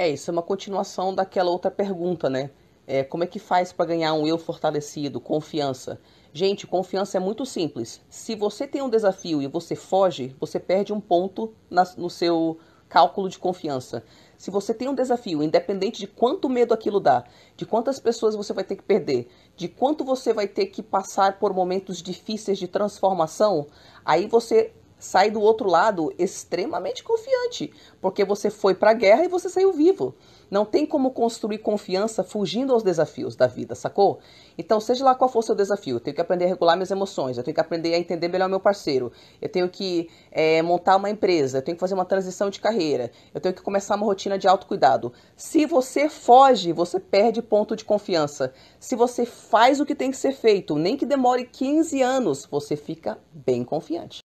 É, isso é uma continuação daquela outra pergunta, né? É, como é que faz para ganhar um eu fortalecido, confiança? Gente, confiança é muito simples. Se você tem um desafio e você foge, você perde um ponto na, no seu cálculo de confiança. Se você tem um desafio, independente de quanto medo aquilo dá, de quantas pessoas você vai ter que perder, de quanto você vai ter que passar por momentos difíceis de transformação, aí você sai do outro lado extremamente confiante, porque você foi para a guerra e você saiu vivo. Não tem como construir confiança fugindo aos desafios da vida, sacou? Então, seja lá qual for o seu desafio, eu tenho que aprender a regular minhas emoções, eu tenho que aprender a entender melhor meu parceiro, eu tenho que é, montar uma empresa, eu tenho que fazer uma transição de carreira, eu tenho que começar uma rotina de autocuidado. Se você foge, você perde ponto de confiança. Se você faz o que tem que ser feito, nem que demore 15 anos, você fica bem confiante.